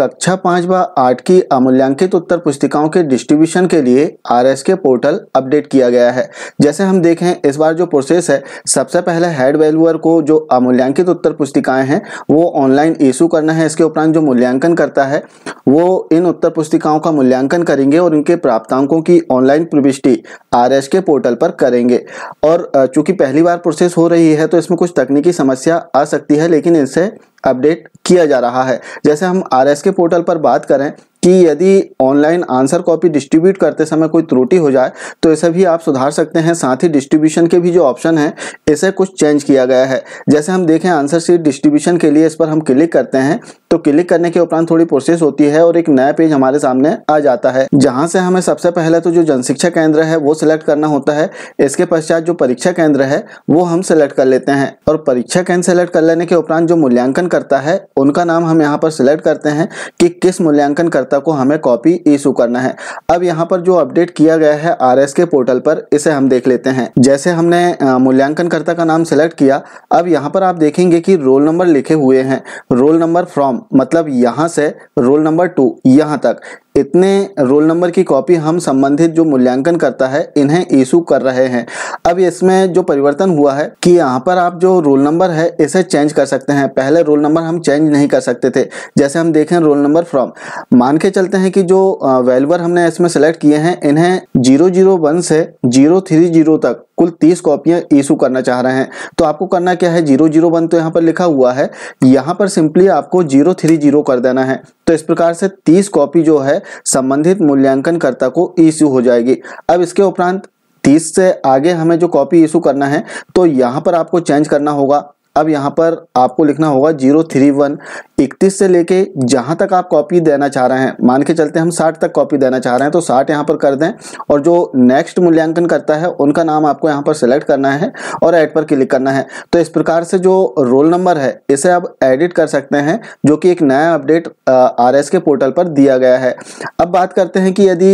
कक्षा पाँच व आठ की अमूल्यांकित उत्तर पुस्तिकाओं के डिस्ट्रीब्यूशन के लिए R S K portal update किया गया है जैसे हम देखें इस बार जो प्रोसेस है सबसे पहले हेड वैल्यूअर को जो अमूल्यांकित उत्तर पुस्तिकाएँ हैं वो ऑनलाइन इशू करना है इसके उपरांत जो मूल्यांकन करता है वो इन उत्तर पुस्तिकाओं का मूल्यांकन करेंगे और इनके प्राप्तांकों की ऑनलाइन प्रविष्टि आर एस के पोर्टल पर करेंगे और चूंकि पहली बार प्रोसेस हो रही है तो इसमें कुछ तकनीकी समस्या आ सकती है लेकिन इससे अपडेट किया जा रहा है जैसे हम आर के पोर्टल पर बात करें कि यदि ऑनलाइन आंसर कॉपी डिस्ट्रीब्यूट करते समय कोई त्रुटि हो जाए तो इसे भी आप सुधार सकते हैं साथ ही डिस्ट्रीब्यूशन के भी जो ऑप्शन है इसे कुछ चेंज किया गया है जैसे हम देखें आंसर सीट डिस्ट्रीब्यूशन के लिए इस पर हम क्लिक करते हैं तो क्लिक करने के उपरांत थोड़ी प्रोसेस होती है और एक नया पेज हमारे सामने आ जाता है जहाँ से हमें सबसे पहले तो जो जनशिक्षा केंद्र है वो सिलेक्ट करना होता है इसके पश्चात जो परीक्षा केंद्र है वो हम सिलेक्ट कर लेते हैं और परीक्षा केंद्र सेलेक्ट कर लेने के उपरांत जो मूल्यांकन करता है उनका नाम हम यहाँ पर सिलेक्ट करते हैं कि किस मूल्यांकन उपयोगकर्ता को हमें कॉपी इशू करना है अब यहाँ पर जो अपडेट किया गया है आर के पोर्टल पर इसे हम देख लेते हैं जैसे हमने मूल्यांकनकर्ता का नाम सिलेक्ट किया अब यहाँ पर आप देखेंगे कि रोल नंबर लिखे हुए हैं रोल नंबर फ्रॉम मतलब यहाँ से रोल नंबर टू यहाँ तक इतने रोल नंबर की कॉपी हम संबंधित जो मूल्यांकन करता है इन्हें इशू कर रहे हैं अब इसमें जो परिवर्तन हुआ है कि यहाँ पर आप जो रोल नंबर है इसे चेंज कर सकते हैं पहले रोल नंबर हम चेंज नहीं कर सकते थे जैसे हम देखें रोल नंबर फ्रॉम मान के चलते हैं कि जो वेलवर हमने इसमें सेलेक्ट किए हैं इन्हें जीरो जीरो वन से जीरो थ्री जीरो तक कुल तीस कॉपियां इशू करना चाह रहे हैं तो आपको करना क्या है जीरो जीरो वन तो यहाँ पर लिखा हुआ है यहाँ पर सिंपली आपको जीरो थ्री जीरो कर देना है तो इस प्रकार से तीस कॉपी जो है संबंधित मूल्यांकनकर्ता को इशू हो जाएगी अब इसके उपरांत तीस से आगे हमें जो कॉपी इशू करना है तो यहाँ पर आपको चेंज करना होगा अब यहाँ पर आपको लिखना होगा जीरो थ्री वन इकतीस से लेके जहाँ तक आप कॉपी देना चाह रहे हैं मान के चलते हम साठ तक कॉपी देना चाह रहे हैं तो साठ यहाँ पर कर दें और जो नेक्स्ट मूल्यांकन करता है उनका नाम आपको यहाँ पर सेलेक्ट करना है और ऐड पर क्लिक करना है तो इस प्रकार से जो रोल नंबर है इसे आप एडिट कर सकते हैं जो कि एक नया अपडेट आर के पोर्टल पर दिया गया है अब बात करते हैं कि यदि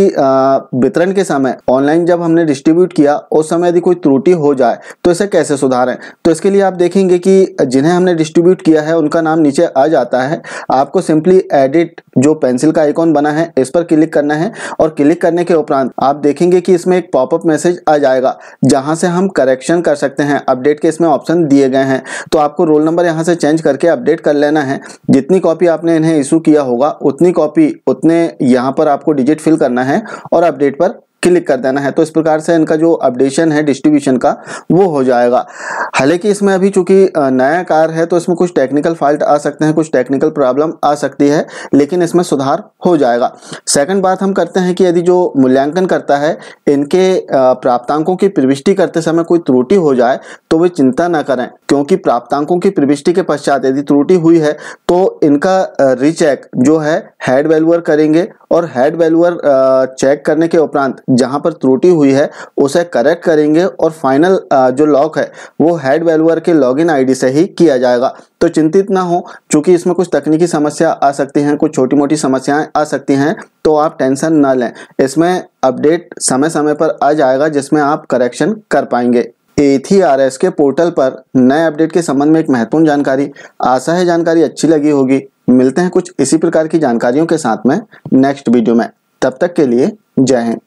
वितरण के समय ऑनलाइन जब हमने डिस्ट्रीब्यूट किया उस समय यदि कोई त्रुटि हो जाए तो इसे कैसे सुधारें तो इसके लिए आप देखेंगे कि जिन्हें हमने डिस्ट्रीब्यूट किया है उनका नाम नीचे आ जाता है आपको सिंपली एडिट जो पेंसिल का आइकॉन बना है इस पर क्लिक करना है और क्लिक करने के उपरांत आप देखेंगे कि इसमें एक पॉपअप मैसेज आ जाएगा जहां से हम करेक्शन कर सकते हैं अपडेट के इसमें ऑप्शन दिए गए हैं तो आपको रोल नंबर यहाँ से चेंज करके अपडेट कर लेना है जितनी कॉपी आपने इन्हें इशू किया होगा उतनी कॉपी उतने यहाँ पर आपको डिजिट फिल करना है और अपडेट पर क्लिक कर देना है तो इस प्रकार से इनका जो अपडेशन है डिस्ट्रीब्यूशन का वो हो जाएगा हालांकि इसमें अभी चूंकि नया कार है तो इसमें कुछ टेक्निकल फॉल्ट आ सकते हैं कुछ टेक्निकल प्रॉब्लम आ सकती है लेकिन इसमें सुधार हो जाएगा सेकंड बात हम करते हैं कि यदि जो मूल्यांकन करता है इनके प्राप्तांकों की प्रविष्टि करते समय कोई त्रुटि हो जाए तो वे चिंता ना करें क्योंकि प्राप्तांकों की प्रविष्टि के पश्चात यदि त्रुटि हुई है तो इनका रिचेक जो है हेड वैल्यूअर करेंगे और हेड वैल्यूअर चेक करने के उपरांत जहां पर त्रुटि हुई है उसे करेक्ट करेंगे और फाइनल जो लॉक है वो हेड वेलवर के लॉगिन आईडी से ही किया जाएगा तो चिंतित ना हो चूंकि इसमें कुछ तकनीकी समस्या आ सकती हैं कुछ छोटी मोटी समस्याएं आ सकती हैं तो आप टेंशन ना लें इसमें अपडेट समय समय पर आ जाएगा जिसमें आप करेक्शन कर पाएंगे एथी आर एस के पोर्टल पर नए अपडेट के संबंध में एक महत्वपूर्ण जानकारी आशा है जानकारी अच्छी लगी होगी मिलते हैं कुछ इसी प्रकार की जानकारियों के साथ में नेक्स्ट वीडियो में तब तक के लिए जय हिंद